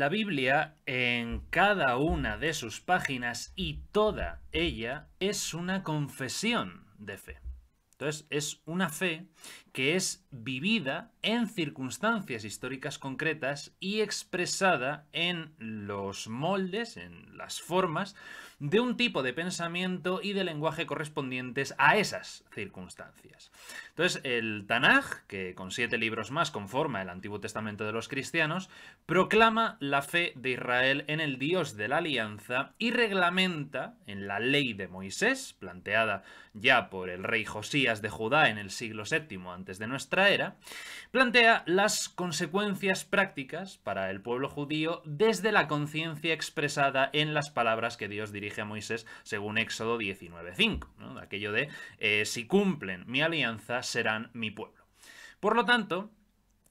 la Biblia, en cada una de sus páginas y toda ella, es una confesión de fe. Entonces, es una fe que es vivida en circunstancias históricas concretas y expresada en los moldes, en las formas de un tipo de pensamiento y de lenguaje correspondientes a esas circunstancias. Entonces, el Tanaj, que con siete libros más conforma el Antiguo Testamento de los cristianos, proclama la fe de Israel en el Dios de la alianza y reglamenta en la ley de Moisés, planteada ya por el rey Josías de Judá en el siglo VII antes de nuestra era, plantea las consecuencias prácticas para el pueblo judío desde la conciencia expresada en las palabras que Dios dirige dije a Moisés según Éxodo 19.5, aquello de, eh, si cumplen mi alianza serán mi pueblo. Por lo tanto,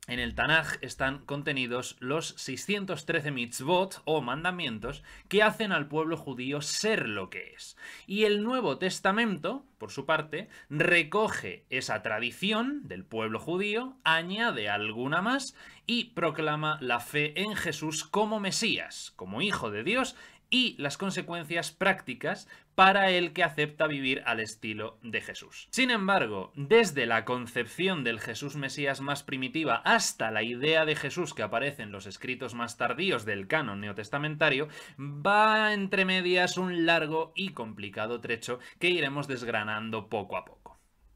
en el Tanaj están contenidos los 613 mitzvot o mandamientos que hacen al pueblo judío ser lo que es. Y el Nuevo Testamento, por su parte, recoge esa tradición del pueblo judío, añade alguna más y proclama la fe en Jesús como Mesías, como Hijo de Dios y las consecuencias prácticas para el que acepta vivir al estilo de Jesús. Sin embargo, desde la concepción del Jesús Mesías más primitiva hasta la idea de Jesús que aparece en los escritos más tardíos del canon neotestamentario, va entre medias un largo y complicado trecho que iremos desgranando poco a poco.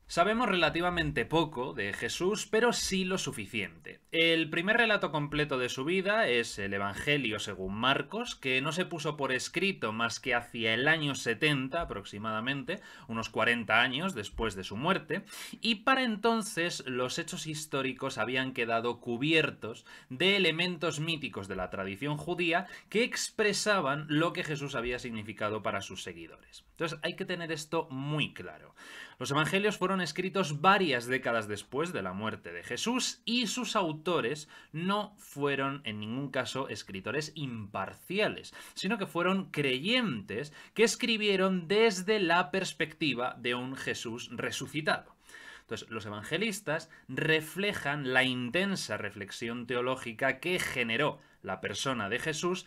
Sabemos relativamente poco de Jesús, pero sí lo suficiente. El primer relato completo de su vida es el Evangelio según Marcos, que no se puso por escrito más que hacia el año 70 aproximadamente, unos 40 años después de su muerte, y para entonces los hechos históricos habían quedado cubiertos de elementos míticos de la tradición judía que expresaban lo que Jesús había significado para sus seguidores. Entonces hay que tener esto muy claro. Los evangelios fueron escritos varias décadas después de la muerte de Jesús y sus autores no fueron en ningún caso escritores imparciales, sino que fueron creyentes que escribieron desde la perspectiva de un Jesús resucitado. Entonces, los evangelistas reflejan la intensa reflexión teológica que generó la persona de Jesús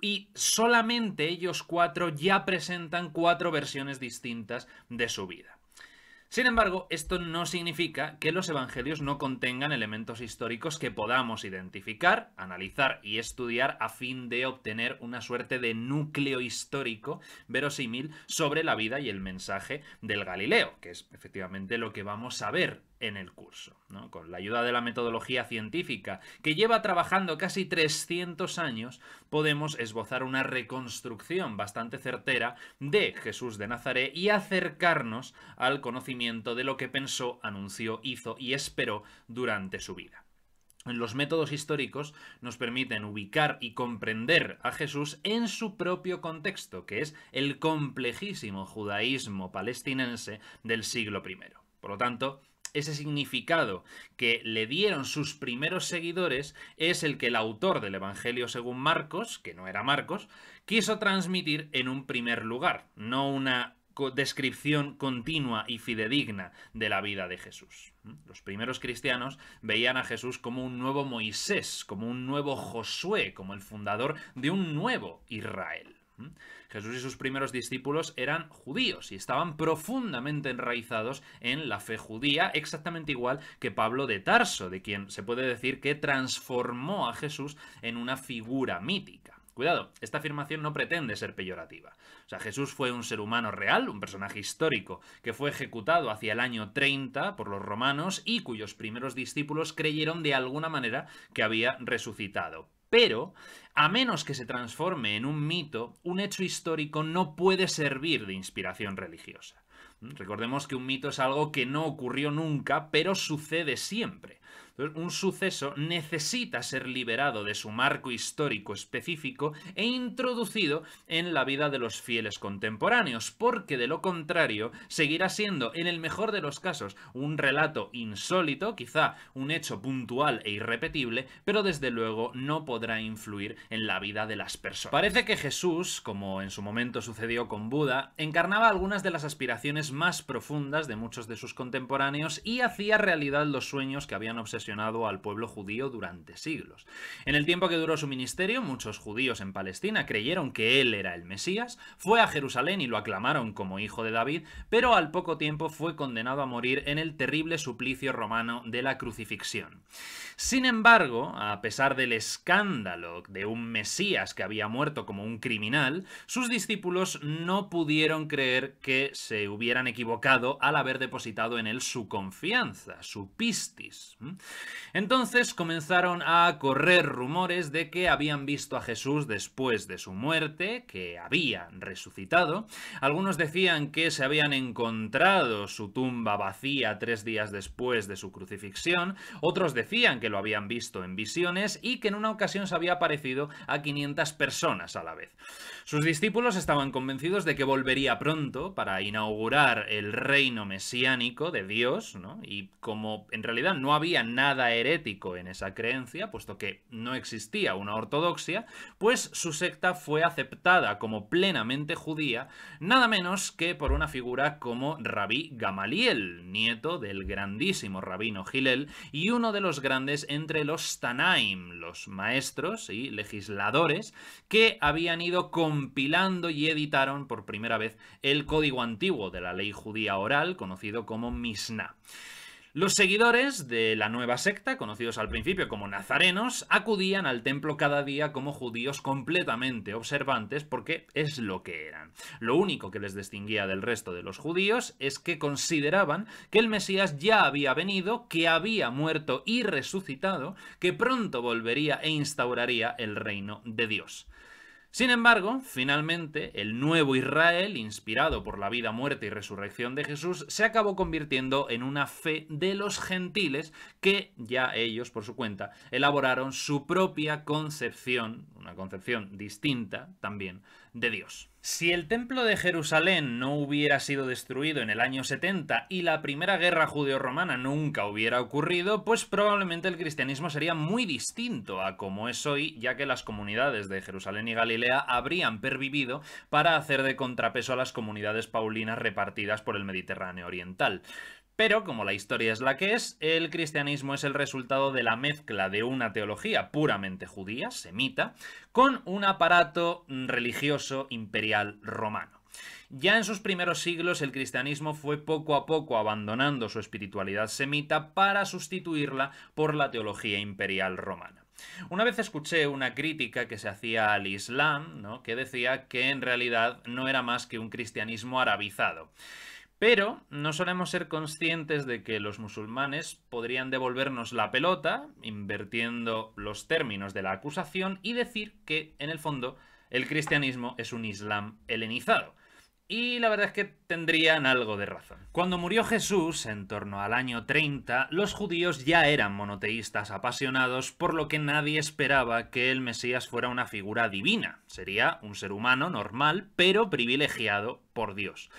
y solamente ellos cuatro ya presentan cuatro versiones distintas de su vida. Sin embargo, esto no significa que los evangelios no contengan elementos históricos que podamos identificar, analizar y estudiar a fin de obtener una suerte de núcleo histórico verosímil sobre la vida y el mensaje del Galileo, que es efectivamente lo que vamos a ver en el curso, con la ayuda de la metodología científica que lleva trabajando casi 300 años, podemos esbozar una reconstrucción bastante certera de Jesús de Nazaret y acercarnos al conocimiento de lo que pensó, anunció, hizo y esperó durante su vida. Los métodos históricos nos permiten ubicar y comprender a Jesús en su propio contexto, que es el complejísimo judaísmo palestinense del siglo I. Por lo tanto, ese significado que le dieron sus primeros seguidores es el que el autor del Evangelio según Marcos, que no era Marcos, quiso transmitir en un primer lugar, no una descripción continua y fidedigna de la vida de Jesús. ¿Mm? Los primeros cristianos veían a Jesús como un nuevo Moisés, como un nuevo Josué, como el fundador de un nuevo Israel. Jesús y sus primeros discípulos eran judíos y estaban profundamente enraizados en la fe judía, exactamente igual que Pablo de Tarso, de quien se puede decir que transformó a Jesús en una figura mítica. Cuidado, esta afirmación no pretende ser peyorativa. O sea, Jesús fue un ser humano real, un personaje histórico, que fue ejecutado hacia el año 30 por los romanos y cuyos primeros discípulos creyeron de alguna manera que había resucitado pero a menos que se transforme en un mito, un hecho histórico no puede servir de inspiración religiosa. Recordemos que un mito es algo que no ocurrió nunca, pero sucede siempre un suceso necesita ser liberado de su marco histórico específico e introducido en la vida de los fieles contemporáneos, porque de lo contrario seguirá siendo, en el mejor de los casos, un relato insólito, quizá un hecho puntual e irrepetible, pero desde luego no podrá influir en la vida de las personas. Parece que Jesús, como en su momento sucedió con Buda, encarnaba algunas de las aspiraciones más profundas de muchos de sus contemporáneos y hacía realidad los sueños que habían obsesionado al pueblo judío durante siglos. En el tiempo que duró su ministerio, muchos judíos en Palestina creyeron que él era el Mesías, fue a Jerusalén y lo aclamaron como hijo de David, pero al poco tiempo fue condenado a morir en el terrible suplicio romano de la crucifixión. Sin embargo, a pesar del escándalo de un Mesías que había muerto como un criminal, sus discípulos no pudieron creer que se hubieran equivocado al haber depositado en él su confianza, su pistis. Entonces comenzaron a correr rumores de que habían visto a Jesús después de su muerte, que había resucitado. Algunos decían que se habían encontrado su tumba vacía tres días después de su crucifixión, otros decían que lo habían visto en visiones y que en una ocasión se había aparecido a 500 personas a la vez. Sus discípulos estaban convencidos de que volvería pronto para inaugurar el reino mesiánico de Dios, Y como en realidad no había nada herético en esa creencia, puesto que no existía una ortodoxia, pues su secta fue aceptada como plenamente judía, nada menos que por una figura como Rabí Gamaliel, nieto del grandísimo rabino Gilel y uno de los grandes entre los Tanaim, los maestros y legisladores que habían ido compilando y editaron por primera vez el código antiguo de la ley judía oral, conocido como Mishnah. Los seguidores de la nueva secta, conocidos al principio como nazarenos, acudían al templo cada día como judíos completamente observantes porque es lo que eran. Lo único que les distinguía del resto de los judíos es que consideraban que el Mesías ya había venido, que había muerto y resucitado, que pronto volvería e instauraría el reino de Dios. Sin embargo, finalmente, el nuevo Israel, inspirado por la vida, muerte y resurrección de Jesús, se acabó convirtiendo en una fe de los gentiles que ya ellos, por su cuenta, elaboraron su propia concepción, una concepción distinta también, de Dios. Si el templo de Jerusalén no hubiera sido destruido en el año 70 y la primera guerra judeo-romana nunca hubiera ocurrido, pues probablemente el cristianismo sería muy distinto a como es hoy, ya que las comunidades de Jerusalén y Galilea habrían pervivido para hacer de contrapeso a las comunidades paulinas repartidas por el Mediterráneo Oriental. Pero como la historia es la que es, el cristianismo es el resultado de la mezcla de una teología puramente judía, semita, con un aparato religioso imperial romano. Ya en sus primeros siglos el cristianismo fue poco a poco abandonando su espiritualidad semita para sustituirla por la teología imperial romana. Una vez escuché una crítica que se hacía al Islam, ¿no? que decía que en realidad no era más que un cristianismo arabizado. Pero no solemos ser conscientes de que los musulmanes podrían devolvernos la pelota, invirtiendo los términos de la acusación, y decir que, en el fondo, el cristianismo es un islam helenizado. Y la verdad es que tendrían algo de razón. Cuando murió Jesús, en torno al año 30, los judíos ya eran monoteístas apasionados, por lo que nadie esperaba que el Mesías fuera una figura divina. Sería un ser humano normal, pero privilegiado por Dios.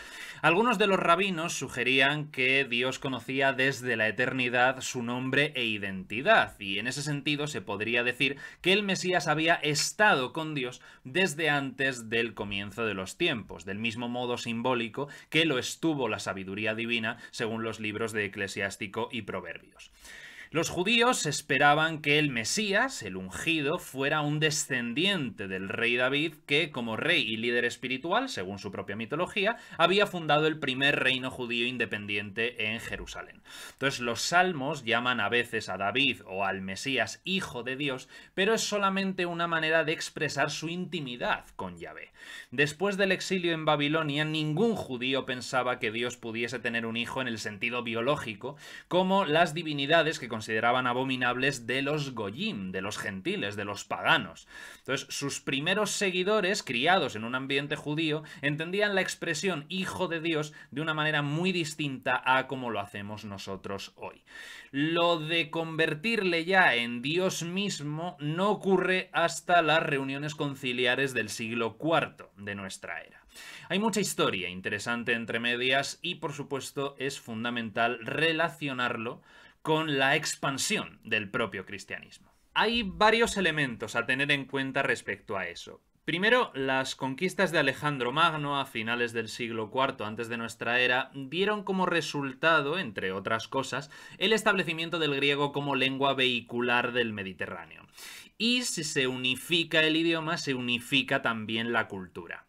Algunos de los rabinos sugerían que Dios conocía desde la eternidad su nombre e identidad, y en ese sentido se podría decir que el Mesías había estado con Dios desde antes del comienzo de los tiempos, del mismo modo simbólico que lo estuvo la sabiduría divina según los libros de Eclesiástico y Proverbios. Los judíos esperaban que el Mesías, el ungido, fuera un descendiente del rey David que, como rey y líder espiritual, según su propia mitología, había fundado el primer reino judío independiente en Jerusalén. Entonces los salmos llaman a veces a David o al Mesías hijo de Dios, pero es solamente una manera de expresar su intimidad con Yahvé. Después del exilio en Babilonia, ningún judío pensaba que Dios pudiese tener un hijo en el sentido biológico, como las divinidades que consideraban abominables de los goyim, de los gentiles, de los paganos. Entonces, sus primeros seguidores, criados en un ambiente judío, entendían la expresión hijo de Dios de una manera muy distinta a como lo hacemos nosotros hoy. Lo de convertirle ya en Dios mismo no ocurre hasta las reuniones conciliares del siglo IV de nuestra era. Hay mucha historia interesante entre medias y por supuesto es fundamental relacionarlo con la expansión del propio cristianismo. Hay varios elementos a tener en cuenta respecto a eso. Primero, las conquistas de Alejandro Magno a finales del siglo IV antes de nuestra era dieron como resultado, entre otras cosas, el establecimiento del griego como lengua vehicular del Mediterráneo. Y si se unifica el idioma, se unifica también la cultura.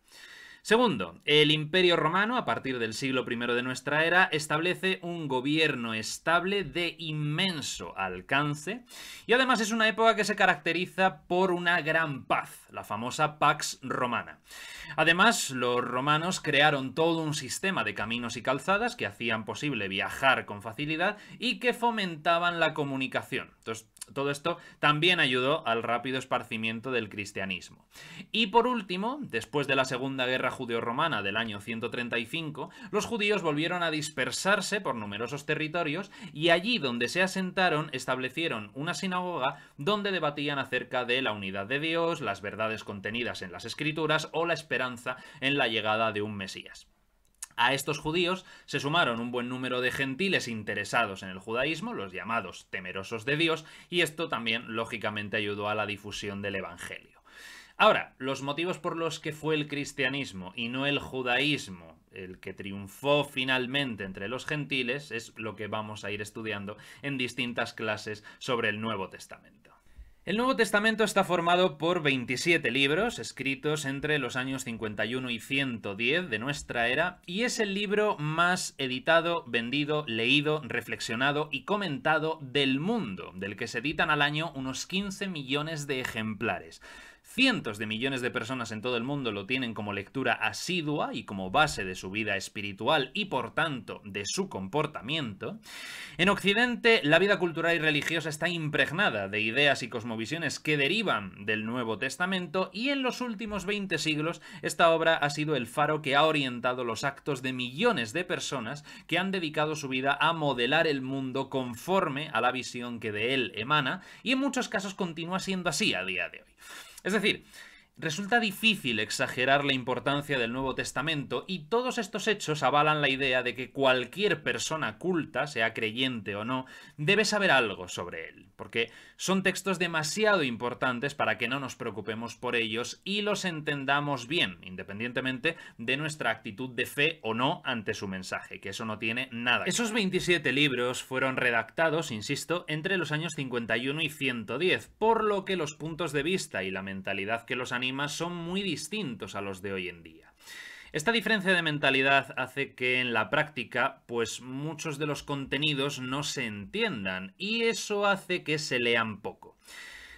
Segundo, el Imperio Romano, a partir del siglo I de nuestra era, establece un gobierno estable de inmenso alcance y además es una época que se caracteriza por una gran paz, la famosa Pax Romana. Además, los romanos crearon todo un sistema de caminos y calzadas que hacían posible viajar con facilidad y que fomentaban la comunicación. Entonces, todo esto también ayudó al rápido esparcimiento del cristianismo. Y por último, después de la Segunda Guerra judeo-romana del año 135, los judíos volvieron a dispersarse por numerosos territorios y allí donde se asentaron establecieron una sinagoga donde debatían acerca de la unidad de Dios, las verdades contenidas en las escrituras o la esperanza en la llegada de un Mesías. A estos judíos se sumaron un buen número de gentiles interesados en el judaísmo, los llamados temerosos de Dios, y esto también lógicamente ayudó a la difusión del Evangelio. Ahora, los motivos por los que fue el cristianismo y no el judaísmo el que triunfó finalmente entre los gentiles es lo que vamos a ir estudiando en distintas clases sobre el Nuevo Testamento. El Nuevo Testamento está formado por 27 libros escritos entre los años 51 y 110 de nuestra era y es el libro más editado, vendido, leído, reflexionado y comentado del mundo, del que se editan al año unos 15 millones de ejemplares. Cientos de millones de personas en todo el mundo lo tienen como lectura asidua y como base de su vida espiritual y por tanto de su comportamiento. En Occidente la vida cultural y religiosa está impregnada de ideas y cosmovisiones que derivan del Nuevo Testamento y en los últimos 20 siglos esta obra ha sido el faro que ha orientado los actos de millones de personas que han dedicado su vida a modelar el mundo conforme a la visión que de él emana y en muchos casos continúa siendo así a día de hoy. Es decir, resulta difícil exagerar la importancia del Nuevo Testamento y todos estos hechos avalan la idea de que cualquier persona culta, sea creyente o no, debe saber algo sobre él porque son textos demasiado importantes para que no nos preocupemos por ellos y los entendamos bien, independientemente de nuestra actitud de fe o no ante su mensaje, que eso no tiene nada. Esos 27 libros fueron redactados, insisto, entre los años 51 y 110, por lo que los puntos de vista y la mentalidad que los anima son muy distintos a los de hoy en día. Esta diferencia de mentalidad hace que en la práctica, pues muchos de los contenidos no se entiendan y eso hace que se lean poco.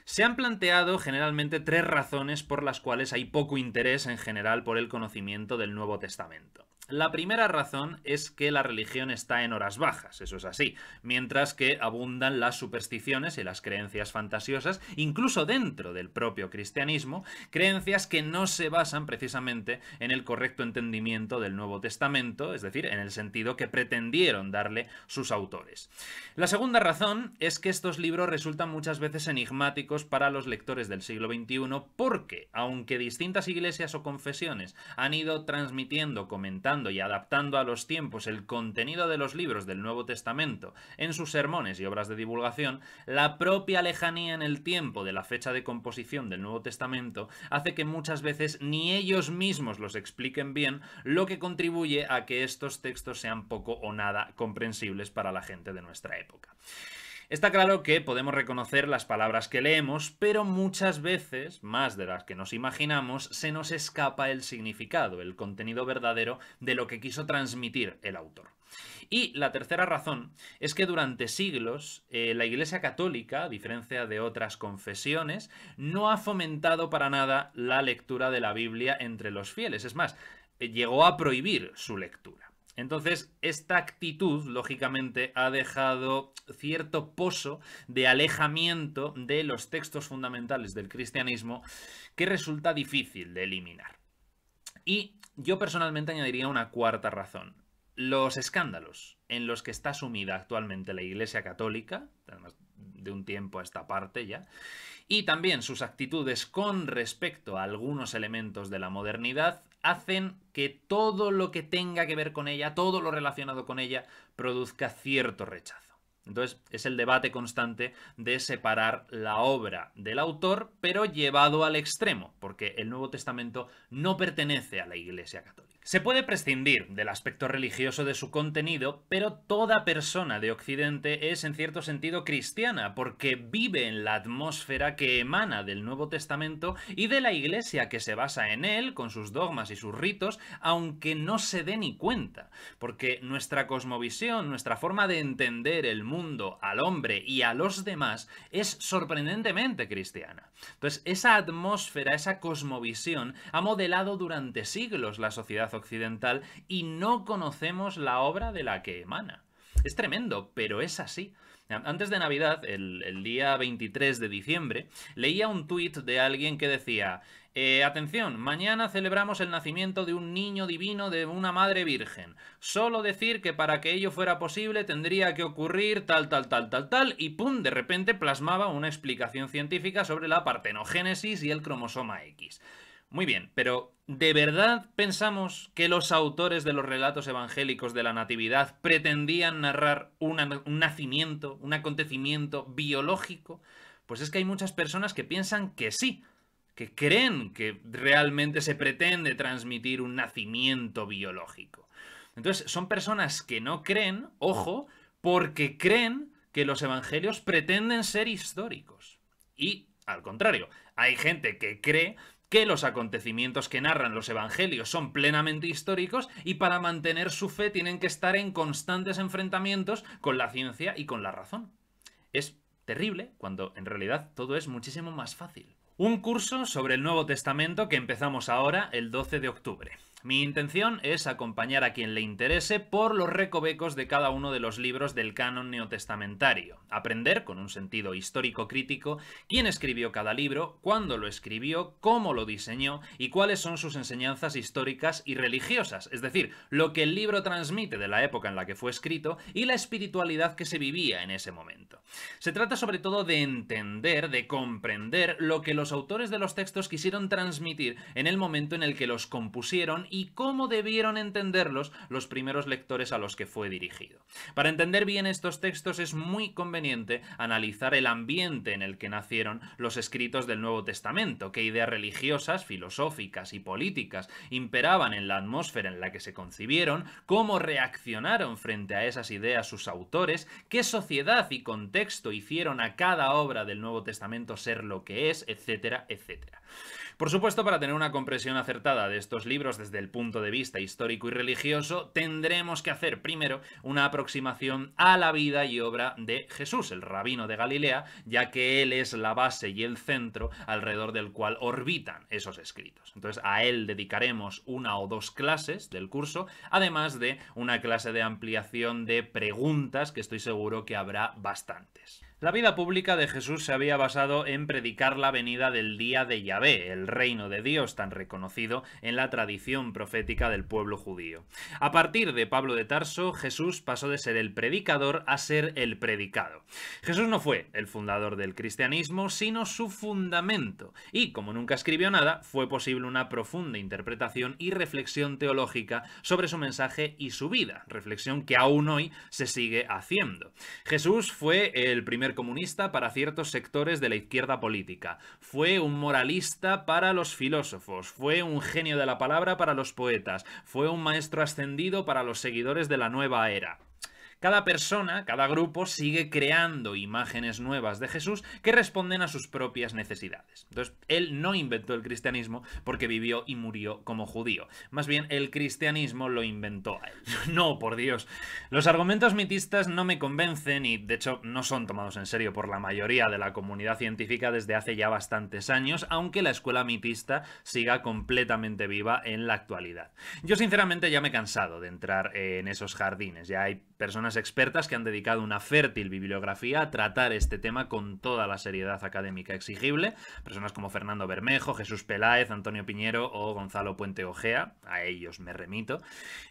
Se han planteado generalmente tres razones por las cuales hay poco interés en general por el conocimiento del Nuevo Testamento. La primera razón es que la religión está en horas bajas, eso es así, mientras que abundan las supersticiones y las creencias fantasiosas, incluso dentro del propio cristianismo, creencias que no se basan precisamente en el correcto entendimiento del Nuevo Testamento, es decir, en el sentido que pretendieron darle sus autores. La segunda razón es que estos libros resultan muchas veces enigmáticos para los lectores del siglo XXI porque, aunque distintas iglesias o confesiones han ido transmitiendo, comentando, y adaptando a los tiempos el contenido de los libros del Nuevo Testamento en sus sermones y obras de divulgación, la propia lejanía en el tiempo de la fecha de composición del Nuevo Testamento hace que muchas veces ni ellos mismos los expliquen bien, lo que contribuye a que estos textos sean poco o nada comprensibles para la gente de nuestra época. Está claro que podemos reconocer las palabras que leemos, pero muchas veces, más de las que nos imaginamos, se nos escapa el significado, el contenido verdadero de lo que quiso transmitir el autor. Y la tercera razón es que durante siglos eh, la Iglesia Católica, a diferencia de otras confesiones, no ha fomentado para nada la lectura de la Biblia entre los fieles. Es más, eh, llegó a prohibir su lectura. Entonces, esta actitud, lógicamente, ha dejado cierto pozo de alejamiento de los textos fundamentales del cristianismo que resulta difícil de eliminar. Y yo personalmente añadiría una cuarta razón. Los escándalos en los que está sumida actualmente la Iglesia Católica, de un tiempo a esta parte ya, y también sus actitudes con respecto a algunos elementos de la modernidad hacen que todo lo que tenga que ver con ella, todo lo relacionado con ella, produzca cierto rechazo. Entonces es el debate constante de separar la obra del autor, pero llevado al extremo, porque el Nuevo Testamento no pertenece a la Iglesia Católica. Se puede prescindir del aspecto religioso de su contenido, pero toda persona de Occidente es en cierto sentido cristiana, porque vive en la atmósfera que emana del Nuevo Testamento y de la Iglesia que se basa en él, con sus dogmas y sus ritos, aunque no se dé ni cuenta, porque nuestra cosmovisión, nuestra forma de entender el mundo, al hombre y a los demás, es sorprendentemente cristiana. Entonces, esa atmósfera, esa cosmovisión, ha modelado durante siglos la sociedad occidental y no conocemos la obra de la que emana. Es tremendo, pero es así. Antes de Navidad, el, día 23 de diciembre, leía un tuit de alguien que decía, eh, atención, mañana celebramos el nacimiento de un niño divino de una madre virgen. Solo decir que para que ello fuera posible tendría que ocurrir tal, tal, tal, tal, tal, y pum, de repente plasmaba una explicación científica sobre la partenogénesis y el cromosoma X. Muy bien, pero ¿de verdad pensamos que los autores de los relatos evangélicos de la Natividad pretendían narrar un nacimiento, un acontecimiento biológico? Pues es que hay muchas personas que piensan que sí, que creen que realmente se pretende transmitir un nacimiento biológico. Entonces, son personas que no creen, ojo, porque creen que los evangelios pretenden ser históricos. Y, al contrario, hay gente que cree que los acontecimientos que narran los evangelios son plenamente históricos y para mantener su fe tienen que estar en constantes enfrentamientos con la ciencia y con la razón. Es terrible cuando en realidad todo es muchísimo más fácil. Un curso sobre el Nuevo Testamento que empezamos ahora el 12 de octubre. Mi intención es acompañar a quien le interese por los recovecos de cada uno de los libros del canon neotestamentario, aprender, con un sentido histórico crítico, quién escribió cada libro, cuándo lo escribió, cómo lo diseñó y cuáles son sus enseñanzas históricas y religiosas, es decir, lo que el libro transmite de la época en la que fue escrito y la espiritualidad que se vivía en ese momento. Se trata sobre todo de entender, de comprender lo que los autores de los textos quisieron transmitir en el momento en el que los compusieron y cómo debieron entenderlos los primeros lectores a los que fue dirigido. Para entender bien estos textos es muy conveniente analizar el ambiente en el que nacieron los escritos del Nuevo Testamento, qué ideas religiosas, filosóficas y políticas imperaban en la atmósfera en la que se concibieron, cómo reaccionaron frente a esas ideas sus autores, qué sociedad y contexto hicieron a cada obra del Nuevo Testamento ser lo que es, etcétera, etcétera. Por supuesto, para tener una comprensión acertada de estos libros desde el punto de vista histórico y religioso, tendremos que hacer primero una aproximación a la vida y obra de Jesús, el rabino de Galilea, ya que él es la base y el centro alrededor del cual orbitan esos escritos. Entonces, a él dedicaremos una o dos clases del curso, además de una clase de ampliación de preguntas que estoy seguro que habrá bastantes. La vida pública de Jesús se había basado en predicar la venida del día de Yahvé, el reino de Dios tan reconocido en la tradición profética del pueblo judío. A partir de Pablo de Tarso, Jesús pasó de ser el predicador a ser el predicado. Jesús no fue el fundador del cristianismo, sino su fundamento, y como nunca escribió nada, fue posible una profunda interpretación y reflexión teológica sobre su mensaje y su vida, reflexión que aún hoy se sigue haciendo. Jesús fue el primer comunista para ciertos sectores de la izquierda política, fue un moralista para los filósofos, fue un genio de la palabra para los poetas, fue un maestro ascendido para los seguidores de la nueva era. Cada persona, cada grupo sigue creando imágenes nuevas de Jesús que responden a sus propias necesidades. Entonces, él no inventó el cristianismo porque vivió y murió como judío. Más bien, el cristianismo lo inventó a él. No, por Dios. Los argumentos mitistas no me convencen y, de hecho, no son tomados en serio por la mayoría de la comunidad científica desde hace ya bastantes años, aunque la escuela mitista siga completamente viva en la actualidad. Yo, sinceramente, ya me he cansado de entrar en esos jardines. Ya hay personas expertas que han dedicado una fértil bibliografía a tratar este tema con toda la seriedad académica exigible, personas como Fernando Bermejo, Jesús Peláez, Antonio Piñero o Gonzalo Puente Ojea, a ellos me remito.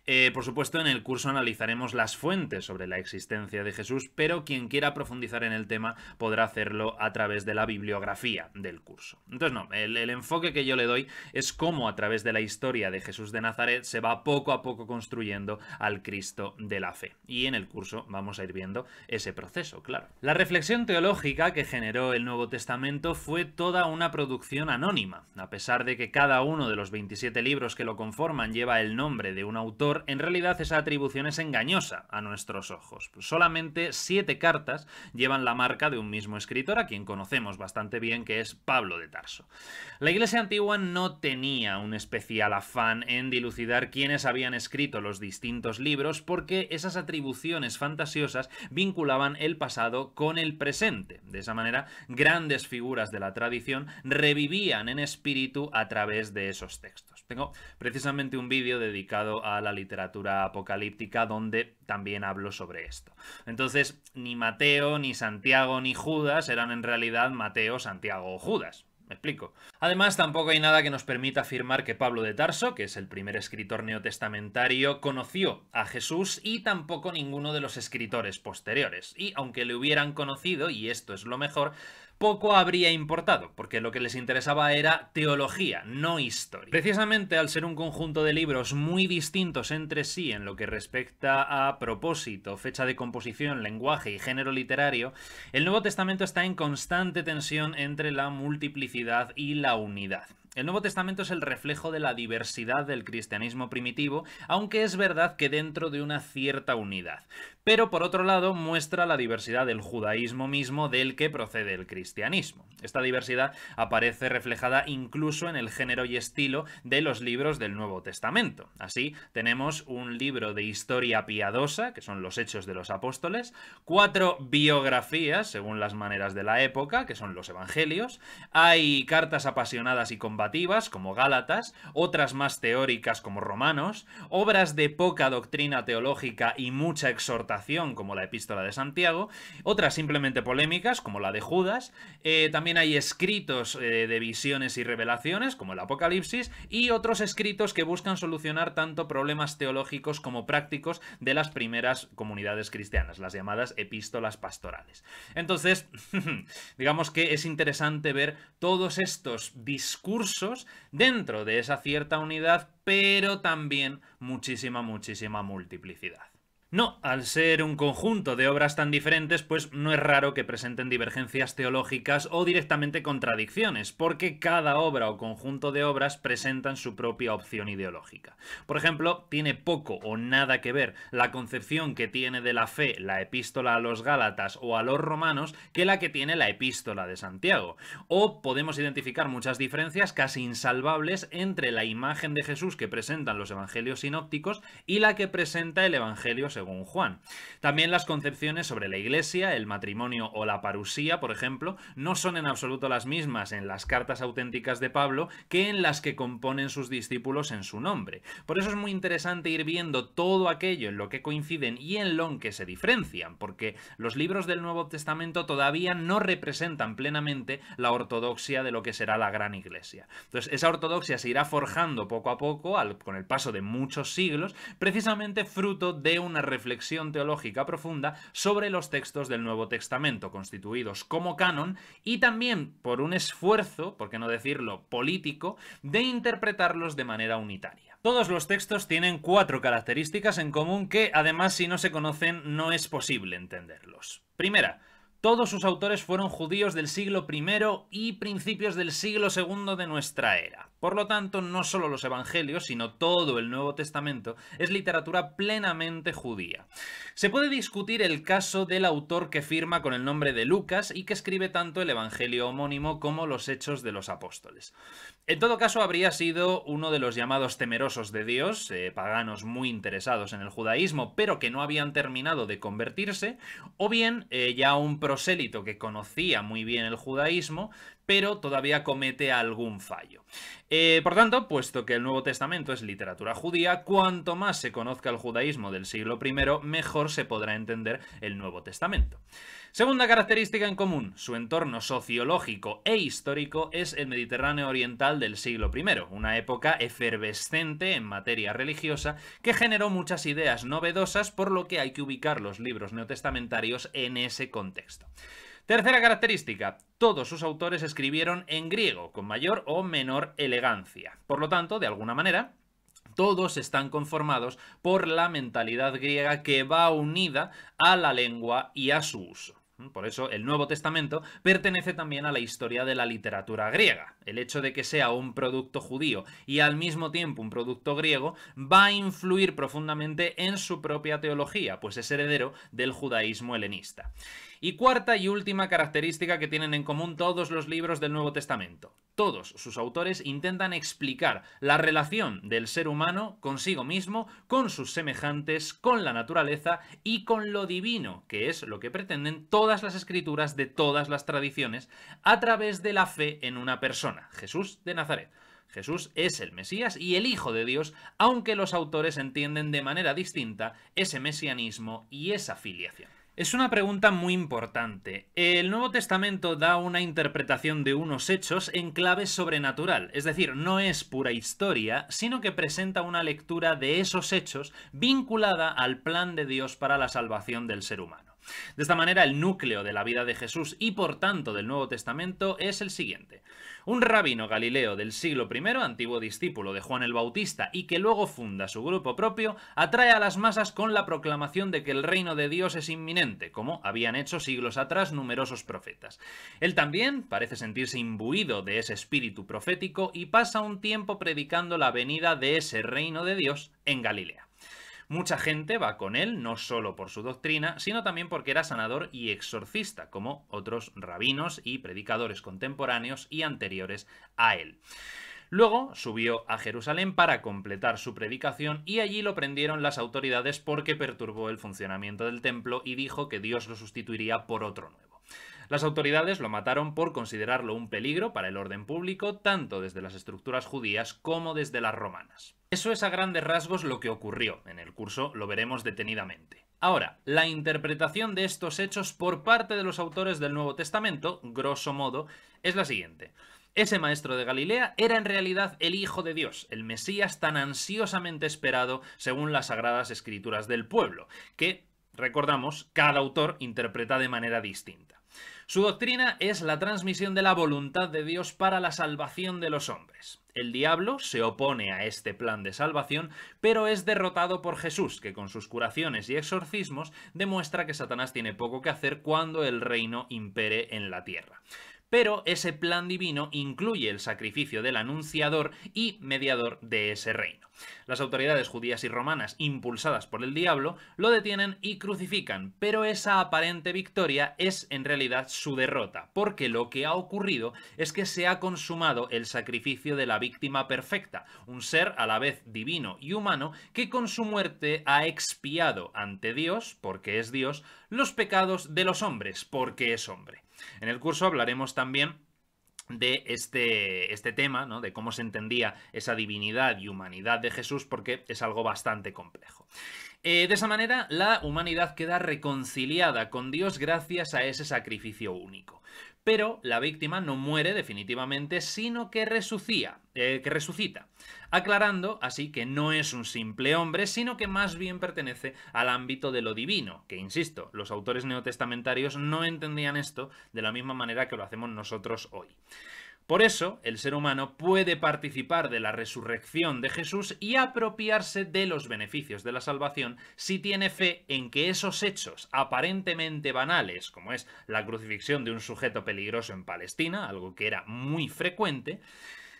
Eh, por supuesto, en el curso analizaremos las fuentes sobre la existencia de Jesús, pero quien quiera profundizar en el tema podrá hacerlo a través de la bibliografía del curso. Entonces, no, el, enfoque que yo le doy es cómo a través de la historia de Jesús de Nazaret se va poco a poco construyendo al Cristo de la fe. Y en el curso vamos a ir viendo ese proceso, claro. La reflexión teológica que generó el Nuevo Testamento fue toda una producción anónima, a pesar de que cada uno de los 27 libros que lo conforman lleva el nombre de un autor, en realidad esa atribución es engañosa a nuestros ojos. Solamente siete cartas llevan la marca de un mismo escritor a quien conocemos bastante bien, que es Pablo de Tarso. La Iglesia antigua no tenía un especial afán en dilucidar quiénes habían escrito los distintos libros porque esas atribuciones fantasiosas vinculaban el pasado con el presente. De esa manera, grandes figuras de la tradición revivían en espíritu a través de esos textos. Tengo precisamente un vídeo dedicado a la literatura apocalíptica donde también hablo sobre esto. Entonces, ni Mateo, ni Santiago, ni Judas eran en realidad Mateo, Santiago o Judas explico. Además, tampoco hay nada que nos permita afirmar que Pablo de Tarso, que es el primer escritor neotestamentario, conoció a Jesús y tampoco ninguno de los escritores posteriores. Y aunque le hubieran conocido, y esto es lo mejor, poco habría importado, porque lo que les interesaba era teología, no historia. Precisamente al ser un conjunto de libros muy distintos entre sí en lo que respecta a propósito, fecha de composición, lenguaje y género literario, el Nuevo Testamento está en constante tensión entre la multiplicidad y la unidad. El Nuevo Testamento es el reflejo de la diversidad del cristianismo primitivo, aunque es verdad que dentro de una cierta unidad pero por otro lado muestra la diversidad del judaísmo mismo del que procede el cristianismo. Esta diversidad aparece reflejada incluso en el género y estilo de los libros del Nuevo Testamento. Así, tenemos un libro de historia piadosa, que son los Hechos de los Apóstoles, cuatro biografías, según las maneras de la época, que son los Evangelios, hay cartas apasionadas y combativas, como Gálatas, otras más teóricas, como Romanos, obras de poca doctrina teológica y mucha exhortación, como la epístola de Santiago, otras simplemente polémicas, como la de Judas, eh, también hay escritos eh, de visiones y revelaciones, como el Apocalipsis, y otros escritos que buscan solucionar tanto problemas teológicos como prácticos de las primeras comunidades cristianas, las llamadas epístolas pastorales. Entonces, digamos que es interesante ver todos estos discursos dentro de esa cierta unidad, pero también muchísima, muchísima multiplicidad. No, al ser un conjunto de obras tan diferentes, pues no es raro que presenten divergencias teológicas o directamente contradicciones, porque cada obra o conjunto de obras presentan su propia opción ideológica. Por ejemplo, tiene poco o nada que ver la concepción que tiene de la fe la epístola a los Gálatas o a los romanos que la que tiene la epístola de Santiago. O podemos identificar muchas diferencias casi insalvables entre la imagen de Jesús que presentan los evangelios sinópticos y la que presenta el evangelio según según Juan. También las concepciones sobre la iglesia, el matrimonio o la parusía, por ejemplo, no son en absoluto las mismas en las cartas auténticas de Pablo que en las que componen sus discípulos en su nombre. Por eso es muy interesante ir viendo todo aquello en lo que coinciden y en lo en que se diferencian, porque los libros del Nuevo Testamento todavía no representan plenamente la ortodoxia de lo que será la gran iglesia. Entonces, esa ortodoxia se irá forjando poco a poco, con el paso de muchos siglos, precisamente fruto de una reflexión teológica profunda sobre los textos del Nuevo Testamento, constituidos como canon, y también por un esfuerzo, por qué no decirlo, político, de interpretarlos de manera unitaria. Todos los textos tienen cuatro características en común que, además, si no se conocen, no es posible entenderlos. Primera, todos sus autores fueron judíos del siglo I y principios del siglo II de nuestra era. Por lo tanto, no solo los Evangelios, sino todo el Nuevo Testamento es literatura plenamente judía. Se puede discutir el caso del autor que firma con el nombre de Lucas y que escribe tanto el Evangelio homónimo como los Hechos de los Apóstoles. En todo caso, habría sido uno de los llamados temerosos de Dios, eh, paganos muy interesados en el judaísmo, pero que no habían terminado de convertirse, o bien eh, ya un prosélito que conocía muy bien el judaísmo, pero todavía comete algún fallo. Eh, por tanto, puesto que el Nuevo Testamento es literatura judía, cuanto más se conozca el judaísmo del siglo I, mejor se podrá entender el Nuevo Testamento. Segunda característica en común, su entorno sociológico e histórico es el Mediterráneo Oriental del siglo I, una época efervescente en materia religiosa que generó muchas ideas novedosas por lo que hay que ubicar los libros neotestamentarios en ese contexto. Tercera característica, todos sus autores escribieron en griego, con mayor o menor elegancia. Por lo tanto, de alguna manera, todos están conformados por la mentalidad griega que va unida a la lengua y a su uso. Por eso el Nuevo Testamento pertenece también a la historia de la literatura griega. El hecho de que sea un producto judío y al mismo tiempo un producto griego va a influir profundamente en su propia teología, pues es heredero del judaísmo helenista. Y cuarta y última característica que tienen en común todos los libros del Nuevo Testamento. Todos sus autores intentan explicar la relación del ser humano consigo mismo, con sus semejantes, con la naturaleza y con lo divino, que es lo que pretenden todas las escrituras de todas las tradiciones, a través de la fe en una persona, Jesús de Nazaret. Jesús es el Mesías y el Hijo de Dios, aunque los autores entienden de manera distinta ese mesianismo y esa filiación. Es una pregunta muy importante. El Nuevo Testamento da una interpretación de unos hechos en clave sobrenatural, es decir, no es pura historia, sino que presenta una lectura de esos hechos vinculada al plan de Dios para la salvación del ser humano. De esta manera, el núcleo de la vida de Jesús y por tanto del Nuevo Testamento es el siguiente. Un rabino galileo del siglo I, antiguo discípulo de Juan el Bautista y que luego funda su grupo propio, atrae a las masas con la proclamación de que el reino de Dios es inminente, como habían hecho siglos atrás numerosos profetas. Él también parece sentirse imbuido de ese espíritu profético y pasa un tiempo predicando la venida de ese reino de Dios en Galilea. Mucha gente va con él no solo por su doctrina, sino también porque era sanador y exorcista, como otros rabinos y predicadores contemporáneos y anteriores a él. Luego subió a Jerusalén para completar su predicación y allí lo prendieron las autoridades porque perturbó el funcionamiento del templo y dijo que Dios lo sustituiría por otro nuevo. Las autoridades lo mataron por considerarlo un peligro para el orden público, tanto desde las estructuras judías como desde las romanas. Eso es a grandes rasgos lo que ocurrió, en el curso lo veremos detenidamente. Ahora, la interpretación de estos hechos por parte de los autores del Nuevo Testamento, grosso modo, es la siguiente. Ese maestro de Galilea era en realidad el Hijo de Dios, el Mesías tan ansiosamente esperado según las sagradas escrituras del pueblo, que, recordamos, cada autor interpreta de manera distinta. Su doctrina es la transmisión de la voluntad de Dios para la salvación de los hombres. El diablo se opone a este plan de salvación, pero es derrotado por Jesús, que con sus curaciones y exorcismos demuestra que Satanás tiene poco que hacer cuando el reino impere en la tierra pero ese plan divino incluye el sacrificio del anunciador y mediador de ese reino. Las autoridades judías y romanas, impulsadas por el diablo, lo detienen y crucifican, pero esa aparente victoria es en realidad su derrota, porque lo que ha ocurrido es que se ha consumado el sacrificio de la víctima perfecta, un ser a la vez divino y humano que con su muerte ha expiado ante Dios, porque es Dios, los pecados de los hombres, porque es hombre. En el curso hablaremos también de este, este tema, de cómo se entendía esa divinidad y humanidad de Jesús, porque es algo bastante complejo. Eh, de esa manera, la humanidad queda reconciliada con Dios gracias a ese sacrificio único pero la víctima no muere definitivamente, sino que, resucía, eh, que resucita, aclarando así que no es un simple hombre, sino que más bien pertenece al ámbito de lo divino, que insisto, los autores neotestamentarios no entendían esto de la misma manera que lo hacemos nosotros hoy. Por eso, el ser humano puede participar de la resurrección de Jesús y apropiarse de los beneficios de la salvación si tiene fe en que esos hechos aparentemente banales, como es la crucifixión de un sujeto peligroso en Palestina, algo que era muy frecuente,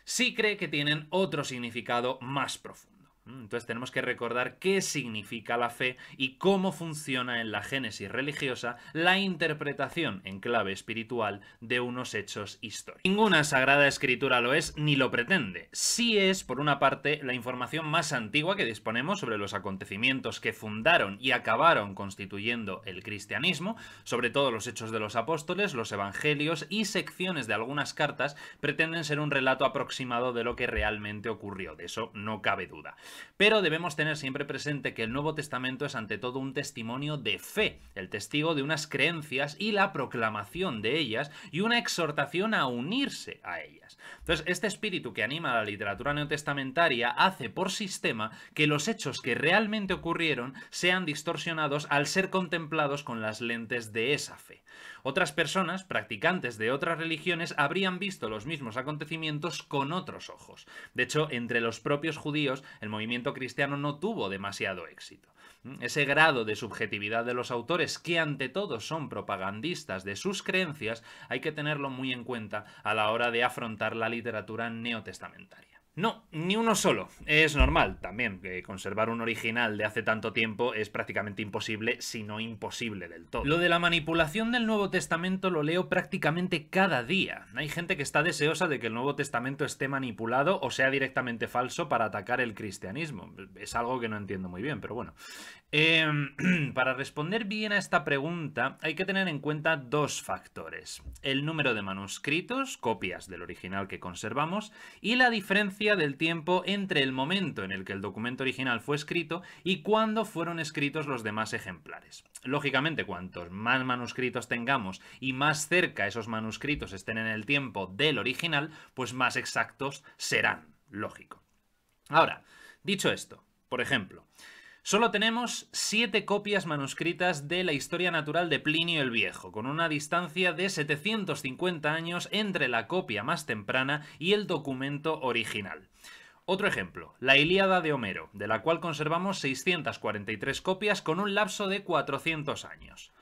sí cree que tienen otro significado más profundo. Mm, entonces tenemos que recordar qué significa la fe y cómo funciona en la génesis religiosa la interpretación en clave espiritual de unos hechos históricos. Ninguna sagrada escritura lo es ni lo pretende. Sí es, por una parte, la información más antigua que disponemos sobre los acontecimientos que fundaron y acabaron constituyendo el cristianismo, sobre todo los hechos de los apóstoles, los evangelios y secciones de algunas cartas pretenden ser un relato aproximado de lo que realmente ocurrió, de eso no cabe duda. Pero debemos tener siempre presente que el Nuevo Testamento es ante todo un testimonio de fe, el testigo de unas creencias y la proclamación de ellas y una exhortación a unirse a ellas. Entonces, este espíritu que anima a la literatura neotestamentaria hace por sistema que los hechos que realmente ocurrieron sean distorsionados al ser contemplados con las lentes de esa fe. Otras personas, practicantes de otras religiones, habrían visto los mismos acontecimientos con otros ojos. De hecho, entre los propios judíos, el movimiento cristiano no tuvo demasiado éxito. Ese grado de subjetividad de los autores, que ante todo son propagandistas de sus creencias, hay que tenerlo muy en cuenta a la hora de afrontar la literatura neotestamentaria. No, ni uno solo. Es normal también que conservar un original de hace tanto tiempo es prácticamente imposible, si no imposible del todo. Lo de la manipulación del Nuevo Testamento lo leo prácticamente cada día. Hay gente que está deseosa de que el Nuevo Testamento esté manipulado o sea directamente falso para atacar el cristianismo. Es algo que no entiendo muy bien, pero bueno. Em, para responder bien a esta pregunta hay que tener en cuenta dos factores. El número de manuscritos, copias del original que conservamos, y la diferencia del tiempo entre el momento en el que el documento original fue escrito y cuándo fueron escritos los demás ejemplares. Lógicamente, cuantos más manuscritos tengamos y más cerca esos manuscritos estén en el tiempo del original, pues más exactos serán, lógico. Ahora, dicho esto, por ejemplo, Solo tenemos siete copias manuscritas de la historia natural de Plinio el Viejo, con una distancia de 750 años entre la copia más temprana y el documento original. Otro ejemplo, la Ilíada de Homero, de la cual conservamos 643 copias con un lapso de 400 años.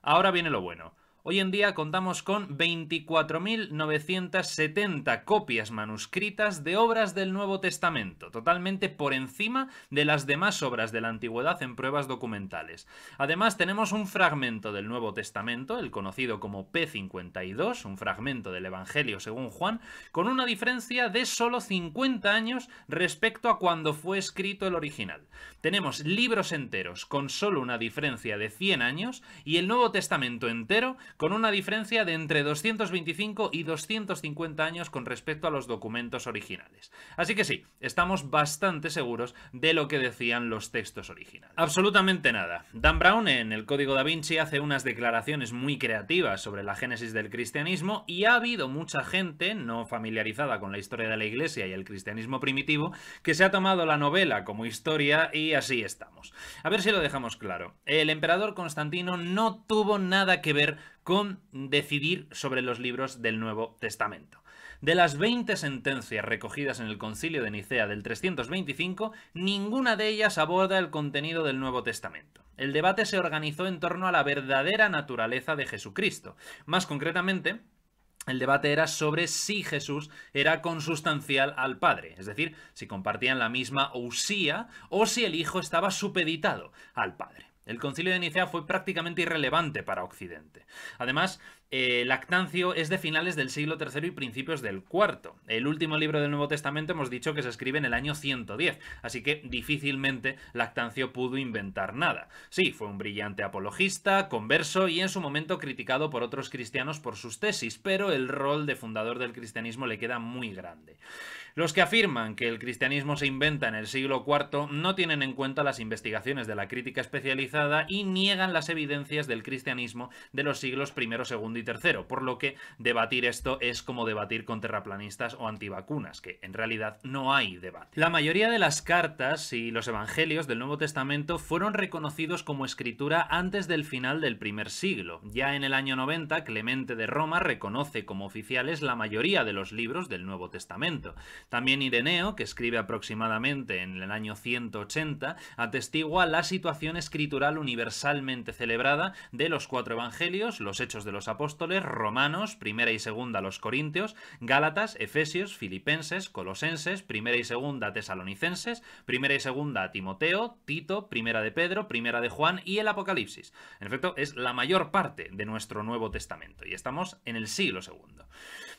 Ahora viene lo bueno. Hoy en día contamos con 24.970 copias manuscritas de obras del Nuevo Testamento, totalmente por encima de las demás obras de la antigüedad en pruebas documentales. Además, tenemos un fragmento del Nuevo Testamento, el conocido como P52, un fragmento del Evangelio según Juan, con una diferencia de solo 50 años respecto a cuando fue escrito el original. Tenemos libros enteros con solo una diferencia de 100 años y el Nuevo Testamento entero con una diferencia de entre 225 y 250 años con respecto a los documentos originales. Así que sí, estamos bastante seguros de lo que decían los textos originales. Absolutamente nada. Dan Brown en el Código da Vinci hace unas declaraciones muy creativas sobre la génesis del cristianismo y ha habido mucha gente no familiarizada con la historia de la iglesia y el cristianismo primitivo que se ha tomado la novela como historia y así estamos. A ver si lo dejamos claro. El emperador Constantino no tuvo nada que ver con decidir sobre los libros del Nuevo Testamento. De las 20 sentencias recogidas en el concilio de Nicea del 325, ninguna de ellas aborda el contenido del Nuevo Testamento. El debate se organizó en torno a la verdadera naturaleza de Jesucristo. Más concretamente, el debate era sobre si Jesús era consustancial al Padre, es decir, si compartían la misma usía o si el Hijo estaba supeditado al Padre. El concilio de Nicea fue prácticamente irrelevante para Occidente. Además, eh, Lactancio es de finales del siglo III y principios del IV. El último libro del Nuevo Testamento hemos dicho que se escribe en el año 110, así que difícilmente Lactancio pudo inventar nada. Sí, fue un brillante apologista, converso y en su momento criticado por otros cristianos por sus tesis, pero el rol de fundador del cristianismo le queda muy grande. Los que afirman que el cristianismo se inventa en el siglo IV no tienen en cuenta las investigaciones de la crítica especializada y niegan las evidencias del cristianismo de los siglos I, II y III, por lo que debatir esto es como debatir con terraplanistas o antivacunas, que en realidad no hay debate. La mayoría de las cartas y los evangelios del Nuevo Testamento fueron reconocidos como escritura antes del final del primer siglo. Ya en el año 90, Clemente de Roma reconoce como oficiales la mayoría de los libros del Nuevo Testamento. También Ireneo, que escribe aproximadamente en el año 180, atestigua la situación escritural universalmente celebrada de los cuatro evangelios, los hechos de los apóstoles, romanos, primera y segunda los corintios, gálatas, efesios, filipenses, colosenses, primera y segunda tesalonicenses, primera y segunda Timoteo, Tito, primera de Pedro, primera de Juan y el Apocalipsis. En efecto, es la mayor parte de nuestro Nuevo Testamento y estamos en el siglo segundo.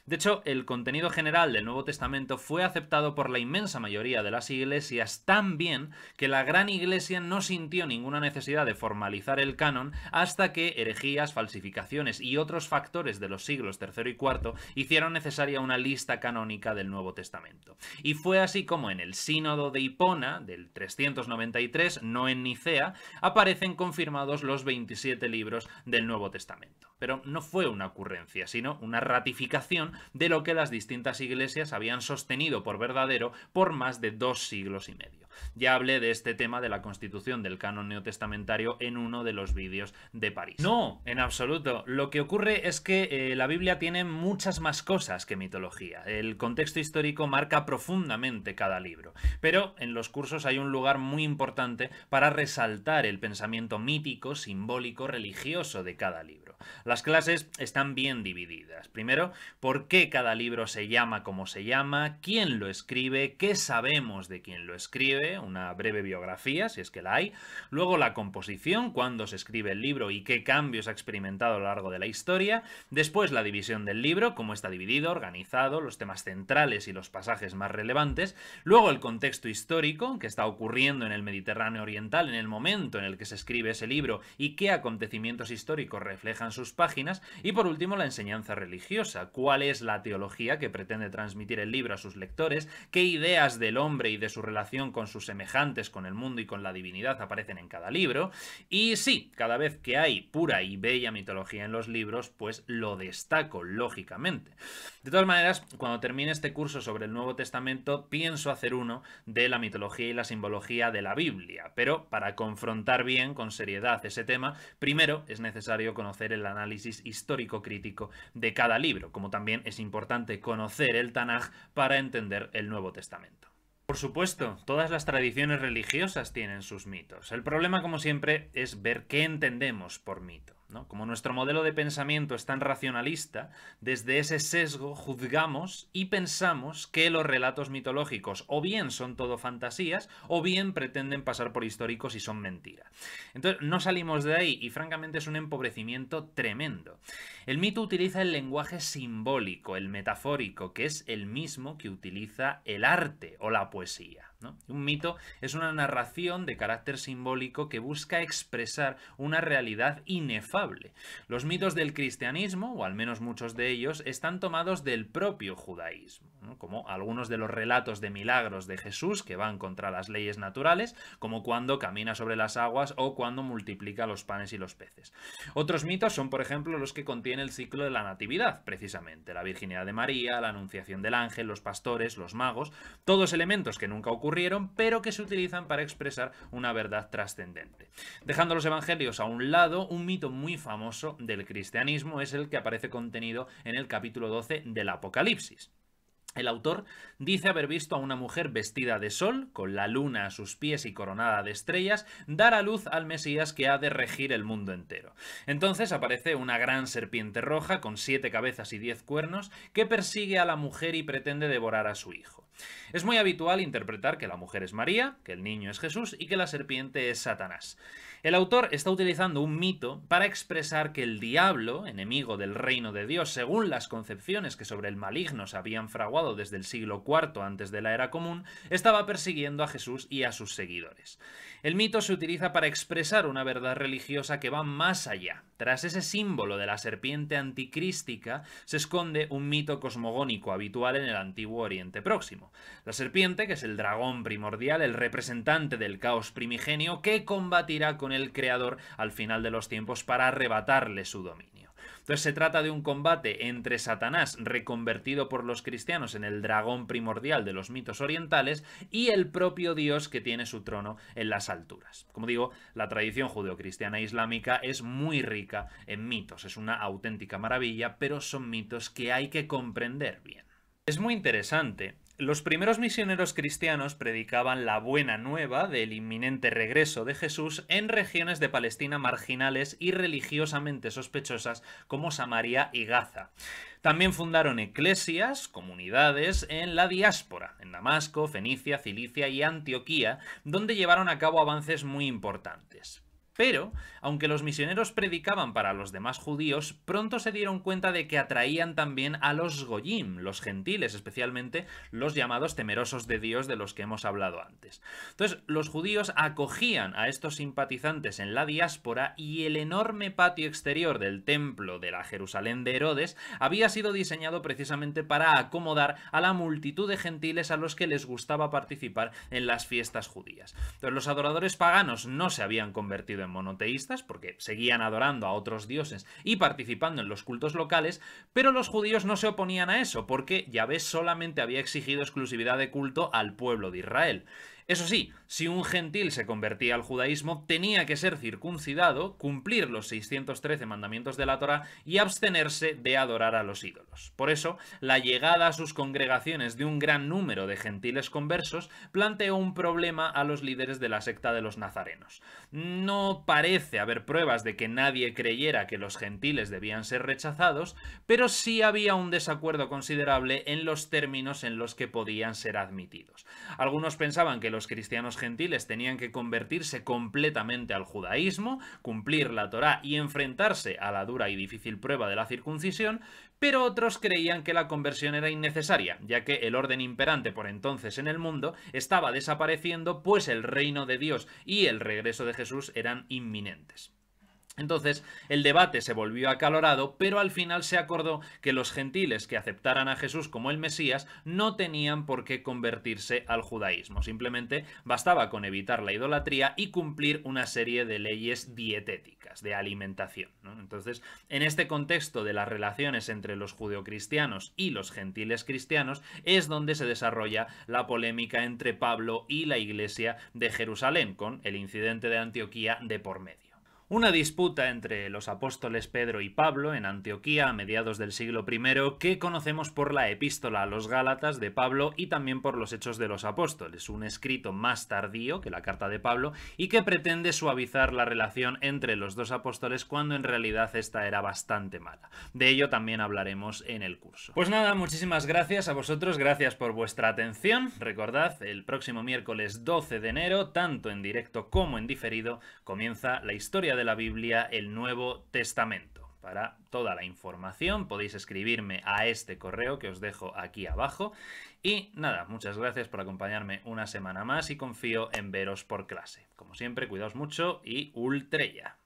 De hecho, el contenido general del Nuevo Testamento fue aceptado por la inmensa mayoría de las iglesias tan bien que la gran iglesia no sintió ninguna necesidad de formalizar el canon hasta que herejías, falsificaciones y otros factores de los siglos III y IV hicieron necesaria una lista canónica del Nuevo Testamento. Y fue así como en el Sínodo de Hipona del 393, no en Nicea, aparecen confirmados los 27 libros del Nuevo Testamento. Pero no fue una ocurrencia, sino una ratificación de lo que las distintas iglesias habían sostenido por verdadero por más de dos siglos y medio. Ya hablé de este tema de la constitución del canon neotestamentario en uno de los vídeos de París. No, en absoluto. Lo que ocurre es que eh, la Biblia tiene muchas más cosas que mitología. El contexto histórico marca profundamente cada libro. Pero en los cursos hay un lugar muy importante para resaltar el pensamiento mítico, simbólico, religioso de cada libro. Las clases están bien divididas. Primero, por qué cada libro se llama como se llama, quién lo escribe, qué sabemos de quién lo escribe, una breve biografía, si es que la hay, luego la composición, cuándo se escribe el libro y qué cambios ha experimentado a lo largo de la historia, después la división del libro, cómo está dividido, organizado, los temas centrales y los pasajes más relevantes, luego el contexto histórico que está ocurriendo en el Mediterráneo Oriental en el momento en el que se escribe ese libro y qué acontecimientos históricos reflejan sus páginas, y por último la enseñanza religiosa, cuál es la teología que pretende transmitir el libro a sus lectores, qué ideas del hombre y de su relación con sus semejantes con el mundo y con la divinidad aparecen en cada libro. Y sí, cada vez que hay pura y bella mitología en los libros, pues lo destaco, lógicamente. De todas maneras, cuando termine este curso sobre el Nuevo Testamento, pienso hacer uno de la mitología y la simbología de la Biblia. Pero para confrontar bien, con seriedad, ese tema, primero es necesario conocer el análisis histórico-crítico de cada libro, como también es importante conocer el Tanaj para entender el Nuevo Testamento. Por supuesto, todas las tradiciones religiosas tienen sus mitos. El problema, como siempre, es ver qué entendemos por mito. Como nuestro modelo de pensamiento es tan racionalista, desde ese sesgo juzgamos y pensamos que los relatos mitológicos o bien son todo fantasías o bien pretenden pasar por históricos y son mentira. Entonces, no salimos de ahí y francamente es un empobrecimiento tremendo. El mito utiliza el lenguaje simbólico, el metafórico, que es el mismo que utiliza el arte o la poesía. Un mito es una narración de carácter simbólico que busca expresar una realidad inefable. Los mitos del cristianismo, o al menos muchos de ellos, están tomados del propio judaísmo, como algunos de los relatos de milagros de Jesús que van contra las leyes naturales, como cuando camina sobre las aguas o cuando multiplica los panes y los peces. Otros mitos son, por ejemplo, los que contiene el ciclo de la natividad, precisamente, la virginidad de María, la anunciación del ángel, los pastores, los magos, todos elementos que nunca ocurren pero que se utilizan para expresar una verdad trascendente. Dejando los evangelios a un lado, un mito muy famoso del cristianismo es el que aparece contenido en el capítulo 12 del Apocalipsis. El autor dice haber visto a una mujer vestida de sol, con la luna a sus pies y coronada de estrellas, dar a luz al Mesías que ha de regir el mundo entero. Entonces aparece una gran serpiente roja con siete cabezas y diez cuernos que persigue a la mujer y pretende devorar a su hijo. Es muy habitual interpretar que la mujer es María, que el niño es Jesús y que la serpiente es Satanás. El autor está utilizando un mito para expresar que el diablo, enemigo del reino de Dios, según las concepciones que sobre el maligno se habían fraguado desde el siglo IV antes de la era común, estaba persiguiendo a Jesús y a sus seguidores. El mito se utiliza para expresar una verdad religiosa que va más allá. Tras ese símbolo de la serpiente anticrística se esconde un mito cosmogónico habitual en el antiguo Oriente Próximo. La serpiente, que es el dragón primordial, el representante del caos primigenio, que combatirá con el Creador al final de los tiempos para arrebatarle su dominio. Entonces se trata de un combate entre Satanás, reconvertido por los cristianos en el dragón primordial de los mitos orientales, y el propio Dios que tiene su trono en las alturas. Como digo, la tradición judeocristiana e islámica es muy rica en mitos, es una auténtica maravilla, pero son mitos que hay que comprender bien. Es muy interesante los primeros misioneros cristianos predicaban la buena nueva del inminente regreso de Jesús en regiones de Palestina marginales y religiosamente sospechosas como Samaria y Gaza. También fundaron eclesias, comunidades, en la diáspora, en Damasco, Fenicia, Cilicia y Antioquía, donde llevaron a cabo avances muy importantes. Pero, aunque los misioneros predicaban para los demás judíos, pronto se dieron cuenta de que atraían también a los goyim, los gentiles, especialmente los llamados temerosos de Dios de los que hemos hablado antes. Entonces, los judíos acogían a estos simpatizantes en la diáspora y el enorme patio exterior del templo de la Jerusalén de Herodes había sido diseñado precisamente para acomodar a la multitud de gentiles a los que les gustaba participar en las fiestas judías. Entonces, los adoradores paganos no se habían convertido en monoteístas porque seguían adorando a otros dioses y participando en los cultos locales, pero los judíos no se oponían a eso porque Yahvé solamente había exigido exclusividad de culto al pueblo de Israel. Eso sí, si un gentil se convertía al judaísmo, tenía que ser circuncidado, cumplir los 613 mandamientos de la Torah y abstenerse de adorar a los ídolos. Por eso, la llegada a sus congregaciones de un gran número de gentiles conversos planteó un problema a los líderes de la secta de los nazarenos. No parece haber pruebas de que nadie creyera que los gentiles debían ser rechazados, pero sí había un desacuerdo considerable en los términos en los que podían ser admitidos. Algunos pensaban que los cristianos gentiles tenían que convertirse completamente al judaísmo, cumplir la Torá y enfrentarse a la dura y difícil prueba de la circuncisión, pero otros creían que la conversión era innecesaria, ya que el orden imperante por entonces en el mundo estaba desapareciendo, pues el reino de Dios y el regreso de Jesús eran inminentes. Entonces el debate se volvió acalorado, pero al final se acordó que los gentiles que aceptaran a Jesús como el Mesías no tenían por qué convertirse al judaísmo, simplemente bastaba con evitar la idolatría y cumplir una serie de leyes dietéticas, de alimentación. Entonces, en este contexto de las relaciones entre los judeocristianos y los gentiles cristianos es donde se desarrolla la polémica entre Pablo y la iglesia de Jerusalén, con el incidente de Antioquía de por medio. Una disputa entre los apóstoles Pedro y Pablo en Antioquía a mediados del siglo I que conocemos por la epístola a los Gálatas de Pablo y también por los Hechos de los Apóstoles, un escrito más tardío que la carta de Pablo y que pretende suavizar la relación entre los dos apóstoles cuando en realidad esta era bastante mala. De ello también hablaremos en el curso. Pues nada, muchísimas gracias a vosotros, gracias por vuestra atención. Recordad, el próximo miércoles 12 de enero, tanto en directo como en diferido, comienza la historia de la Biblia, el Nuevo Testamento. Para toda la información podéis escribirme a este correo que os dejo aquí abajo. Y nada, muchas gracias por acompañarme una semana más y confío en veros por clase. Como siempre, cuidaos mucho y ultrella.